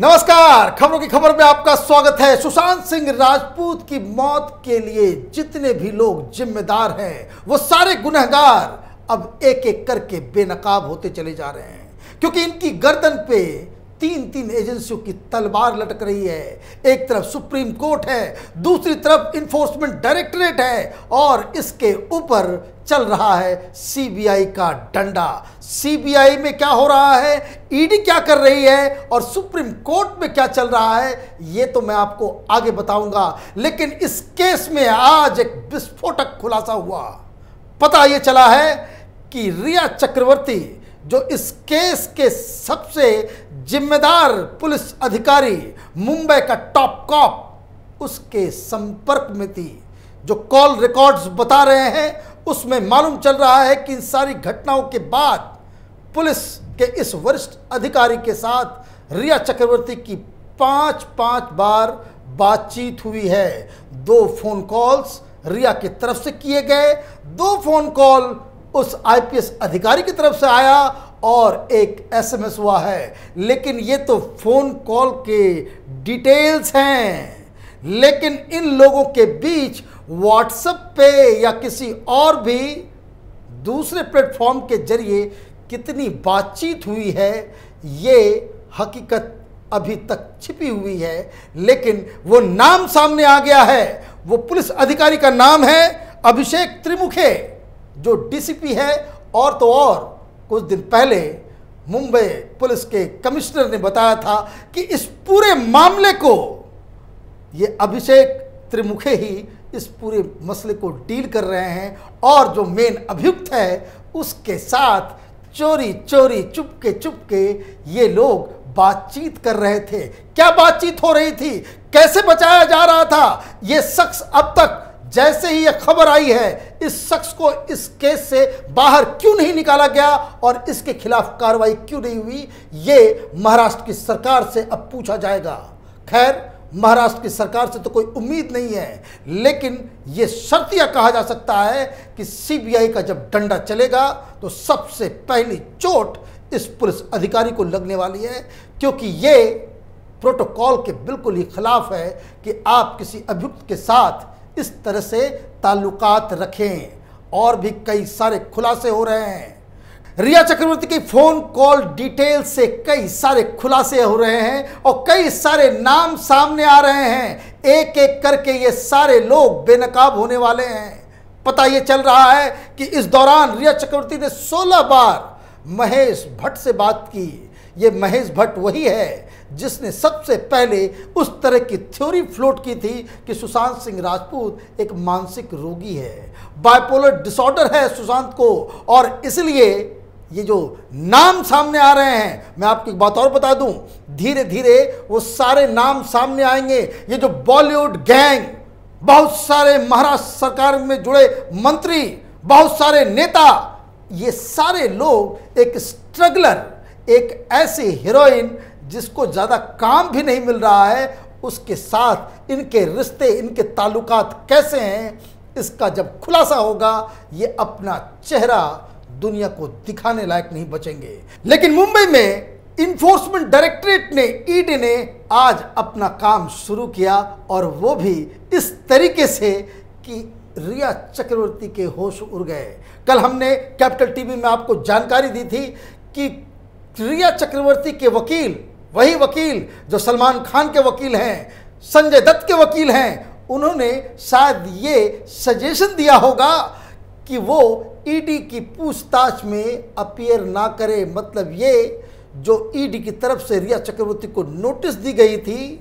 नमस्कार खबरों की खबर में आपका स्वागत है सुशांत सिंह राजपूत की मौत के लिए जितने भी लोग जिम्मेदार हैं वो सारे गुनहगार अब एक एक करके बेनकाब होते चले जा रहे हैं क्योंकि इनकी गर्दन पे तीन तीन एजेंसियों की तलवार लटक रही है एक तरफ सुप्रीम कोर्ट है दूसरी तरफ इन्फोर्समेंट डायरेक्टरेट है और इसके ऊपर चल रहा है सीबीआई का डंडा सीबीआई में क्या हो रहा है ईडी e क्या कर रही है और सुप्रीम कोर्ट में क्या चल रहा है ये तो मैं आपको आगे बताऊंगा लेकिन इस केस में आज एक विस्फोटक खुलासा हुआ पता ये चला है कि रिया चक्रवर्ती जो इस केस के सबसे जिम्मेदार पुलिस अधिकारी मुंबई का टॉप कॉप उसके संपर्क में थी जो कॉल रिकॉर्ड्स बता रहे हैं उसमें मालूम चल रहा है कि इन सारी घटनाओं के बाद पुलिस के इस वरिष्ठ अधिकारी के साथ रिया चक्रवर्ती की पांच पांच बार बातचीत हुई है दो फ़ोन कॉल्स रिया की तरफ से किए गए दो फ़ोन कॉल उस आईपीएस अधिकारी की तरफ से आया और एक एसएमएस हुआ है लेकिन ये तो फ़ोन कॉल के डिटेल्स हैं लेकिन इन लोगों के बीच व्हाट्सएप पे या किसी और भी दूसरे प्लेटफॉर्म के जरिए कितनी बातचीत हुई है ये हकीकत अभी तक छिपी हुई है लेकिन वो नाम सामने आ गया है वो पुलिस अधिकारी का नाम है अभिषेक त्रिमुखे जो डीसीपी है और तो और कुछ दिन पहले मुंबई पुलिस के कमिश्नर ने बताया था कि इस पूरे मामले को ये अभिषेक त्रिमुखे ही इस पूरे मसले को डील कर रहे हैं और जो मेन अभियुक्त है उसके साथ चोरी चोरी चुपके चुपके ये लोग बातचीत कर रहे थे क्या बातचीत हो रही थी कैसे बचाया जा रहा था ये शख्स अब तक जैसे ही यह खबर आई है इस शख्स को इस केस से बाहर क्यों नहीं निकाला गया और इसके खिलाफ कार्रवाई क्यों नहीं हुई ये महाराष्ट्र की सरकार से अब पूछा जाएगा खैर महाराष्ट्र की सरकार से तो कोई उम्मीद नहीं है लेकिन ये शर्तिया कहा जा सकता है कि सीबीआई का जब डंडा चलेगा तो सबसे पहली चोट इस पुलिस अधिकारी को लगने वाली है क्योंकि ये प्रोटोकॉल के बिल्कुल ही खिलाफ है कि आप किसी अभियुक्त के साथ इस तरह से ताल्लुकात रखें और भी कई सारे खुलासे हो रहे हैं रिया चक्रवर्ती की फोन कॉल डिटेल से कई सारे खुलासे हो रहे हैं और कई सारे नाम सामने आ रहे हैं एक एक करके ये सारे लोग बेनकाब होने वाले हैं पता ये चल रहा है कि इस दौरान रिया चक्रवर्ती ने 16 बार महेश भट्ट से बात की ये महेश भट्ट वही है जिसने सबसे पहले उस तरह की थ्योरी फ्लोट की थी कि सुशांत सिंह राजपूत एक मानसिक रोगी है बायपोलर डिसऑर्डर है सुशांत को और इसलिए ये जो नाम सामने आ रहे हैं मैं आपको एक बात और बता दूं धीरे धीरे वो सारे नाम सामने आएंगे ये जो बॉलीवुड गैंग बहुत सारे महाराष्ट्र सरकार में जुड़े मंत्री बहुत सारे नेता ये सारे लोग एक स्ट्रगलर एक ऐसी हीरोइन जिसको ज़्यादा काम भी नहीं मिल रहा है उसके साथ इनके रिश्ते इनके ताल्लुकात कैसे हैं इसका जब खुलासा होगा ये अपना चेहरा दुनिया को दिखाने लायक नहीं बचेंगे लेकिन मुंबई में इन्फोर्समेंट डायरेक्टरेट ने ईडी e ने आज अपना काम शुरू किया और वो भी इस तरीके से कि रिया चक्रवर्ती के होश उड़ गए कल हमने कैपिटल टीवी में आपको जानकारी दी थी कि रिया चक्रवर्ती के वकील वही वकील जो सलमान खान के वकील हैं संजय दत्त के वकील हैं उन्होंने शायद ये सजेशन दिया होगा कि वो ईडी की पूछताछ में अपियर ना करे मतलब ये जो ईडी की तरफ से रिया चक्रवर्ती को नोटिस दी गई थी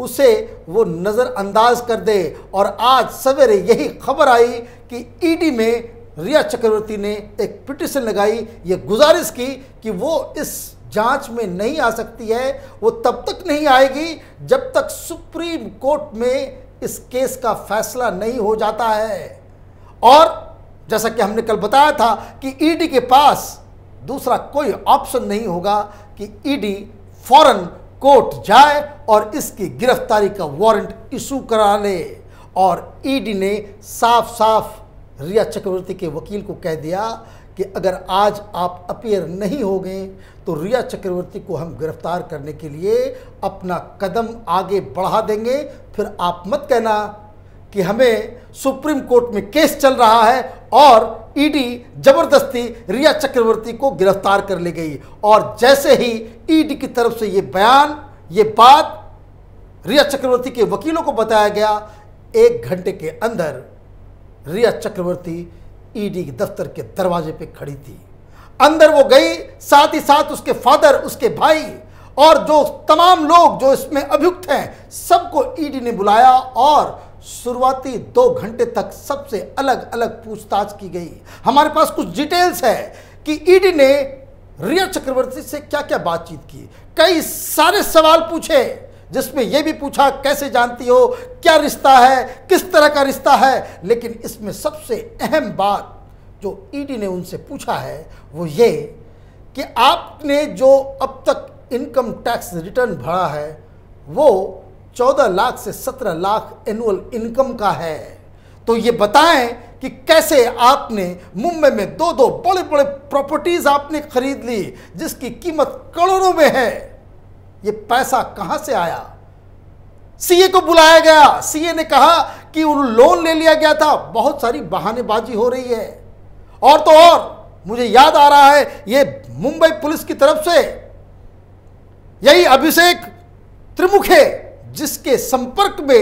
उसे वो नज़रअंदाज कर दे और आज सवेरे यही खबर आई कि ईडी में रिया चक्रवर्ती ने एक पिटिशन लगाई ये गुजारिश की कि वो इस जांच में नहीं आ सकती है वो तब तक नहीं आएगी जब तक सुप्रीम कोर्ट में इस केस का फैसला नहीं हो जाता है और जैसा कि हमने कल बताया था कि ईडी e के पास दूसरा कोई ऑप्शन नहीं होगा कि ईडी फौरन कोर्ट जाए और इसकी गिरफ्तारी का वारंट इशू करा ले और ईडी e ने साफ साफ रिया चक्रवर्ती के वकील को कह दिया कि अगर आज आप अपीयर नहीं हो गए तो रिया चक्रवर्ती को हम गिरफ्तार करने के लिए अपना कदम आगे बढ़ा देंगे फिर आप मत कहना कि हमें सुप्रीम कोर्ट में केस चल रहा है और ईडी जबरदस्ती रिया चक्रवर्ती को गिरफ्तार कर ले गई और जैसे ही ईडी की तरफ से ये बयान ये बात रिया चक्रवर्ती के वकीलों को बताया गया एक घंटे के अंदर रिया चक्रवर्ती ईडी के दफ्तर के दरवाजे पे खड़ी थी अंदर वो गई साथ ही साथ उसके फादर उसके भाई और जो तमाम लोग जो इसमें अभियुक्त हैं सबको ईडी ने बुलाया और शुरुआती दो घंटे तक सबसे अलग अलग पूछताछ की गई हमारे पास कुछ डिटेल्स है कि ईडी e ने रिया चक्रवर्ती से क्या क्या बातचीत की कई सारे सवाल पूछे जिसमें यह भी पूछा कैसे जानती हो क्या रिश्ता है किस तरह का रिश्ता है लेकिन इसमें सबसे अहम बात जो ईडी e ने उनसे पूछा है वो ये कि आपने जो अब तक इनकम टैक्स रिटर्न भरा है वो चौदह लाख से सत्रह लाख एनुअल इनकम का है तो ये बताएं कि कैसे आपने मुंबई में दो दो बड़े बड़े प्रॉपर्टीज आपने खरीद ली जिसकी कीमत करोड़ों में है ये पैसा कहां से आया सीए को बुलाया गया सीए ने कहा कि लोन ले लिया गया था बहुत सारी बहानेबाजी हो रही है और तो और मुझे याद आ रहा है ये मुंबई पुलिस की तरफ से यही अभिषेक त्रिमुखे जिसके संपर्क में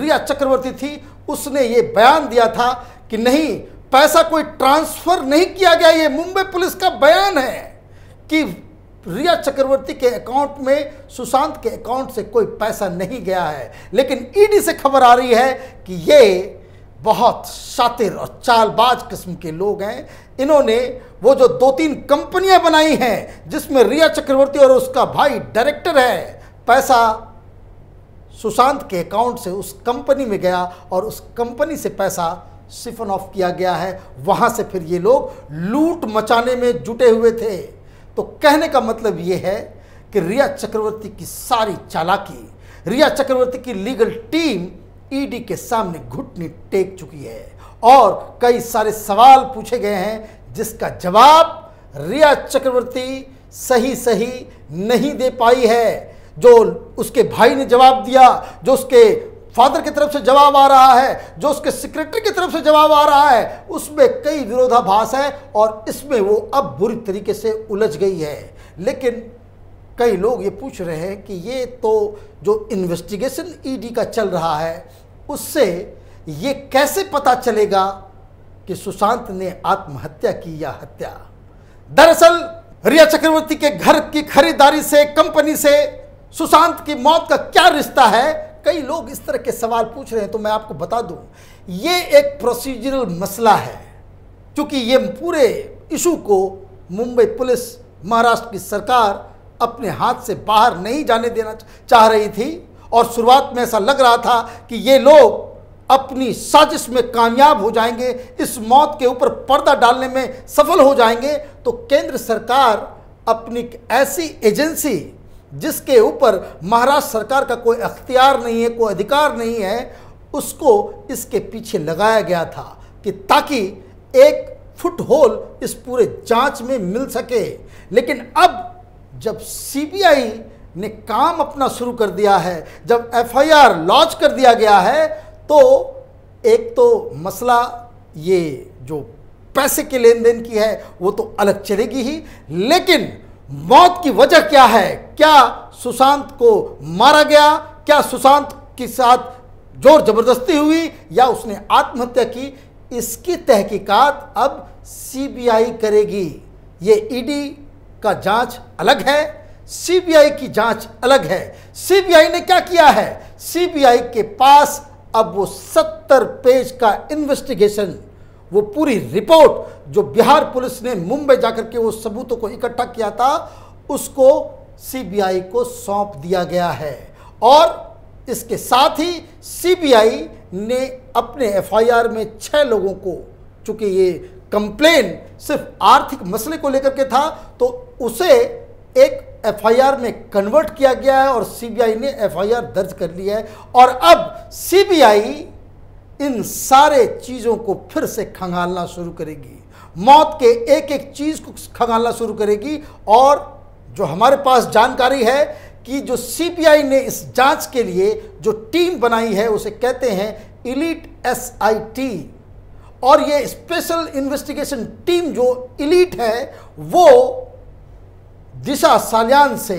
रिया चक्रवर्ती थी उसने ये बयान दिया था कि नहीं पैसा कोई ट्रांसफर नहीं किया गया ये मुंबई पुलिस का बयान है कि रिया चक्रवर्ती के अकाउंट में सुशांत के अकाउंट से कोई पैसा नहीं गया है लेकिन ईडी से खबर आ रही है कि ये बहुत शातिर और चालबाज किस्म के लोग हैं इन्होंने वो जो दो तीन कंपनियां बनाई हैं जिसमें रिया चक्रवर्ती और उसका भाई डायरेक्टर है पैसा सुशांत के अकाउंट से उस कंपनी में गया और उस कंपनी से पैसा सिफन ऑफ किया गया है वहाँ से फिर ये लोग लूट मचाने में जुटे हुए थे तो कहने का मतलब ये है कि रिया चक्रवर्ती की सारी चालाकी रिया चक्रवर्ती की लीगल टीम ईडी के सामने घुटनी टेक चुकी है और कई सारे सवाल पूछे गए हैं जिसका जवाब रिया चक्रवर्ती सही सही नहीं दे पाई है जो उसके भाई ने जवाब दिया जो उसके फादर की तरफ से जवाब आ रहा है जो उसके सेक्रेटरी की तरफ से जवाब आ रहा है उसमें कई विरोधाभास है और इसमें वो अब बुरी तरीके से उलझ गई है लेकिन कई लोग ये पूछ रहे हैं कि ये तो जो इन्वेस्टिगेशन ईडी e का चल रहा है उससे ये कैसे पता चलेगा कि सुशांत ने आत्महत्या की या हत्या दरअसल रिया चक्रवर्ती के घर की खरीदारी से कंपनी से सुशांत की मौत का क्या रिश्ता है कई लोग इस तरह के सवाल पूछ रहे हैं तो मैं आपको बता दूं ये एक प्रोसीजरल मसला है क्योंकि ये पूरे इशू को मुंबई पुलिस महाराष्ट्र की सरकार अपने हाथ से बाहर नहीं जाने देना चाह रही थी और शुरुआत में ऐसा लग रहा था कि ये लोग अपनी साजिश में कामयाब हो जाएंगे इस मौत के ऊपर पर्दा डालने में सफल हो जाएंगे तो केंद्र सरकार अपनी ऐसी एजेंसी जिसके ऊपर महाराष्ट्र सरकार का कोई अख्तियार नहीं है कोई अधिकार नहीं है उसको इसके पीछे लगाया गया था कि ताकि एक फुट होल इस पूरे जांच में मिल सके लेकिन अब जब सीबीआई ने काम अपना शुरू कर दिया है जब एफआईआर लॉन्च कर दिया गया है तो एक तो मसला ये जो पैसे के लेन देन की है वो तो अलग चलेगी ही लेकिन मौत की वजह क्या है क्या सुशांत को मारा गया क्या सुशांत के साथ जोर जबरदस्ती हुई या उसने आत्महत्या की इसकी तहकीकात अब सीबीआई करेगी ये ईडी का जांच अलग है सीबीआई की जांच अलग है सीबीआई ने क्या किया है सीबीआई के पास अब वो सत्तर पेज का इन्वेस्टिगेशन वो पूरी रिपोर्ट जो बिहार पुलिस ने मुंबई जाकर के वो सबूतों को इकट्ठा किया था उसको सीबीआई को सौंप दिया गया है और इसके साथ ही सीबीआई ने अपने एफआईआर में छः लोगों को चूंकि ये कंप्लेन सिर्फ आर्थिक मसले को लेकर के था तो उसे एक एफआईआर में कन्वर्ट किया गया है और सीबीआई ने एफआईआर दर्ज कर लिया है और अब सीबीआई इन सारे चीज़ों को फिर से खंगालना शुरू करेगी मौत के एक एक चीज़ को खंगालना शुरू करेगी और जो हमारे पास जानकारी है कि जो सीबीआई ने इस जांच के लिए जो टीम बनाई है उसे कहते हैं इलीट एसआईटी और ये स्पेशल इन्वेस्टिगेशन टीम जो इलीट है वो दिशा सालियान से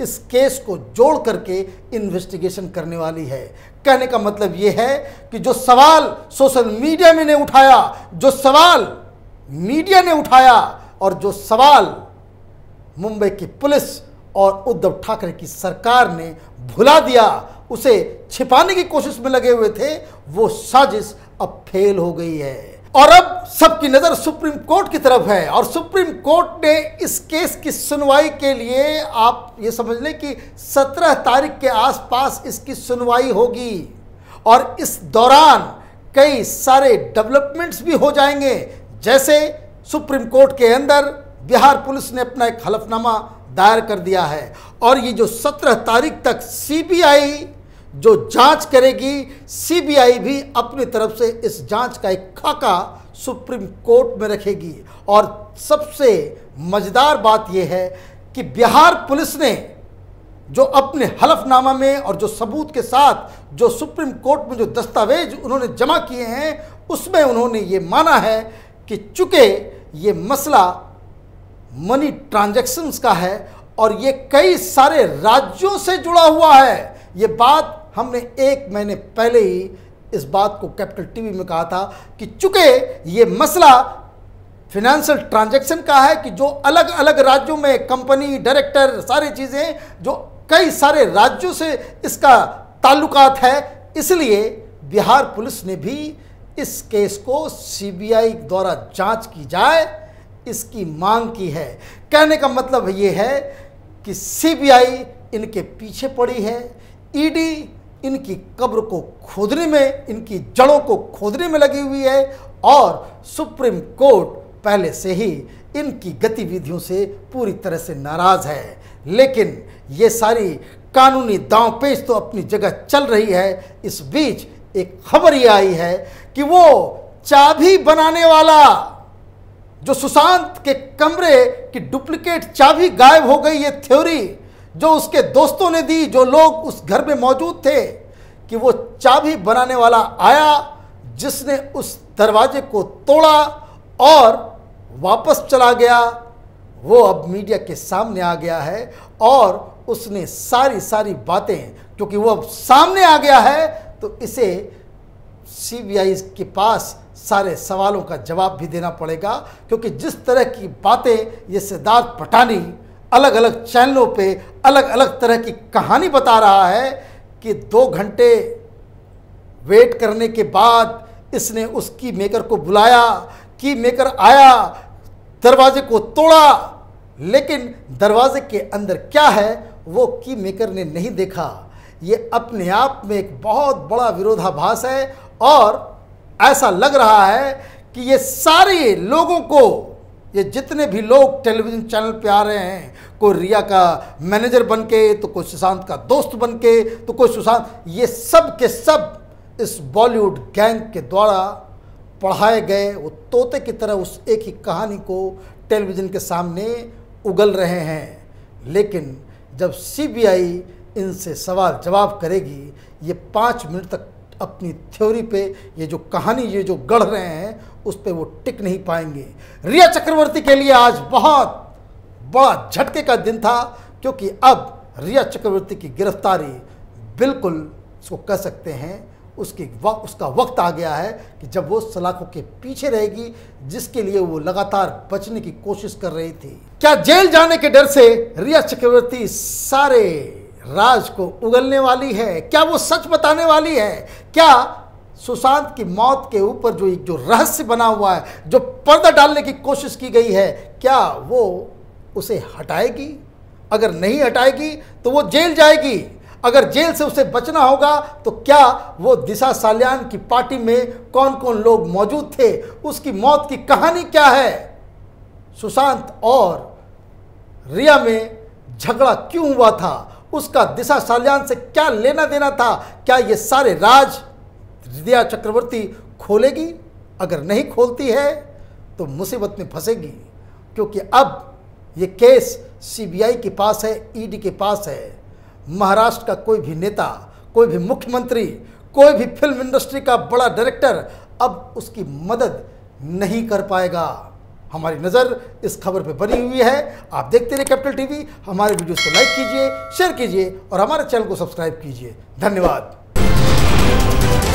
इस केस को जोड़ करके इन्वेस्टिगेशन करने वाली है कहने का मतलब यह है कि जो सवाल सोशल मीडिया में ने उठाया जो सवाल मीडिया ने उठाया और जो सवाल मुंबई की पुलिस और उद्धव ठाकरे की सरकार ने भुला दिया उसे छिपाने की कोशिश में लगे हुए थे वो साजिश अब फेल हो गई है और अब सबकी नज़र सुप्रीम कोर्ट की तरफ है और सुप्रीम कोर्ट ने इस केस की सुनवाई के लिए आप ये समझ लें कि 17 तारीख के आसपास इसकी सुनवाई होगी और इस दौरान कई सारे डेवलपमेंट्स भी हो जाएंगे जैसे सुप्रीम कोर्ट के अंदर बिहार पुलिस ने अपना एक हलफनामा दायर कर दिया है और ये जो 17 तारीख तक सीबीआई जो जांच करेगी सीबीआई भी अपनी तरफ से इस जांच का एक खाका सुप्रीम कोर्ट में रखेगी और सबसे मज़ेदार बात यह है कि बिहार पुलिस ने जो अपने हलफनामा में और जो सबूत के साथ जो सुप्रीम कोर्ट में जो दस्तावेज उन्होंने जमा किए हैं उसमें उन्होंने ये माना है कि चूँकि ये मसला मनी ट्रांजैक्शंस का है और ये कई सारे राज्यों से जुड़ा हुआ है ये बात हमने एक महीने पहले ही इस बात को कैपिटल टीवी में कहा था कि चूंकि ये मसला फिनेंशियल ट्रांजैक्शन का है कि जो अलग अलग राज्यों में कंपनी डायरेक्टर सारी चीज़ें जो कई सारे राज्यों से इसका ताल्लुकात है इसलिए बिहार पुलिस ने भी इस केस को सीबीआई द्वारा जांच की जाए इसकी मांग की है कहने का मतलब ये है कि सीबीआई इनके पीछे पड़ी है ईडी e इनकी कब्र को खोदने में इनकी जड़ों को खोदने में लगी हुई है और सुप्रीम कोर्ट पहले से ही इनकी गतिविधियों से पूरी तरह से नाराज़ है लेकिन ये सारी कानूनी पेश तो अपनी जगह चल रही है इस बीच एक खबर ये आई है कि वो चाबी बनाने वाला जो सुशांत के कमरे की डुप्लीकेट चाबी गायब हो गई ये थ्योरी जो उसके दोस्तों ने दी जो लोग उस घर में मौजूद थे कि वो चाबी बनाने वाला आया जिसने उस दरवाजे को तोड़ा और वापस चला गया वो अब मीडिया के सामने आ गया है और उसने सारी सारी बातें क्योंकि वो अब सामने आ गया है तो इसे सीबीआई के पास सारे सवालों का जवाब भी देना पड़ेगा क्योंकि जिस तरह की बातें ये सिद्धार्थ पटानी अलग अलग चैनलों पे अलग अलग तरह की कहानी बता रहा है कि दो घंटे वेट करने के बाद इसने उसकी मेकर को बुलाया की मेकर आया दरवाजे को तोड़ा लेकिन दरवाजे के अंदर क्या है वो की मेकर ने नहीं देखा ये अपने आप में एक बहुत बड़ा विरोधाभास है और ऐसा लग रहा है कि ये सारे लोगों को ये जितने भी लोग टेलीविज़न चैनल पे आ रहे हैं कोई रिया का मैनेजर बन के तो कोई सुशांत का दोस्त बन के तो कोई सुशांत ये सब के सब इस बॉलीवुड गैंग के द्वारा पढ़ाए गए वो तोते की तरह उस एक ही कहानी को टेलीविज़न के सामने उगल रहे हैं लेकिन जब सीबीआई इनसे सवाल जवाब करेगी ये पाँच मिनट तक अपनी थ्योरी पे ये जो कहानी ये जो गढ़ रहे हैं उस पर वो टिक नहीं पाएंगे रिया चक्रवर्ती के लिए आज बहुत बड़ा झटके का दिन था क्योंकि अब रिया चक्रवर्ती की गिरफ्तारी बिल्कुल उसको कह सकते हैं उसकी वक्त उसका वक्त आ गया है कि जब वो सलाखों के पीछे रहेगी जिसके लिए वो लगातार बचने की कोशिश कर रही थी क्या जेल जाने के डर से रिया चक्रवर्ती सारे राज को उगलने वाली है क्या वो सच बताने वाली है क्या सुशांत की मौत के ऊपर जो एक जो रहस्य बना हुआ है जो पर्दा डालने की कोशिश की गई है क्या वो उसे हटाएगी अगर नहीं हटाएगी तो वो जेल जाएगी अगर जेल से उसे बचना होगा तो क्या वो दिशा साल्यान की पार्टी में कौन कौन लोग मौजूद थे उसकी मौत की कहानी क्या है सुशांत और रिया में झगड़ा क्यों हुआ था उसका दिशा साल्यान से क्या लेना देना था क्या ये सारे राज विद्या चक्रवर्ती खोलेगी अगर नहीं खोलती है तो मुसीबत में फंसेगी क्योंकि अब ये केस सीबीआई के पास है ईडी के पास है महाराष्ट्र का कोई भी नेता कोई भी मुख्यमंत्री कोई भी फिल्म इंडस्ट्री का बड़ा डायरेक्टर अब उसकी मदद नहीं कर पाएगा हमारी नज़र इस खबर पे बनी हुई है आप देखते रहिए कैपिटल टीवी हमारे वीडियोस को लाइक कीजिए शेयर कीजिए और हमारे चैनल को सब्सक्राइब कीजिए धन्यवाद